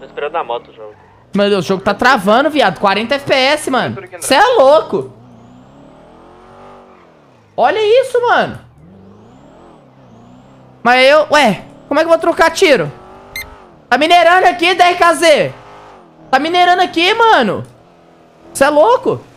Tô esperando a moto o jogo. Meu Deus, o jogo tá travando, viado. 40 FPS, mano. Você é louco. Olha isso, mano. Mas eu... Ué, como é que eu vou trocar tiro? Tá minerando aqui, DRKZ. Tá minerando aqui, mano. Você é louco.